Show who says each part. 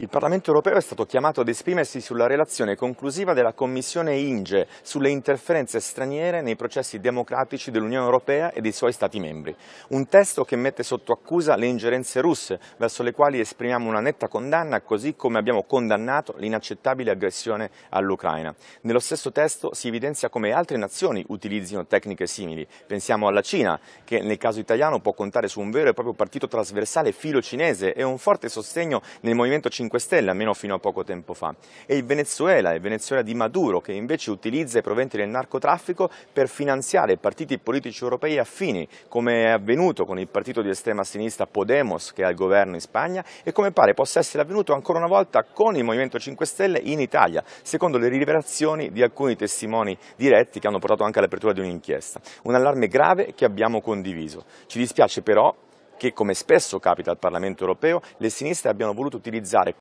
Speaker 1: Il Parlamento europeo è stato chiamato ad esprimersi sulla relazione conclusiva della Commissione INGE sulle interferenze straniere nei processi democratici dell'Unione europea e dei suoi Stati membri. Un testo che mette sotto accusa le ingerenze russe, verso le quali esprimiamo una netta condanna, così come abbiamo condannato l'inaccettabile aggressione all'Ucraina. Nello stesso testo si evidenzia come altre nazioni utilizzino tecniche simili. Pensiamo alla Cina, che nel caso italiano può contare su un vero e proprio partito trasversale filo cinese e un forte sostegno nel Movimento 5 5 Stelle, almeno fino a poco tempo fa. E il Venezuela, il Venezuela di Maduro, che invece utilizza i proventi del narcotraffico per finanziare partiti politici europei affini, come è avvenuto con il partito di estrema sinistra Podemos, che è al governo in Spagna, e come pare possa essere avvenuto ancora una volta con il Movimento 5 Stelle in Italia, secondo le rivelazioni di alcuni testimoni diretti che hanno portato anche all'apertura di un'inchiesta. Un allarme grave che abbiamo condiviso. Ci dispiace però che, come spesso capita al Parlamento europeo, le sinistre abbiano voluto utilizzare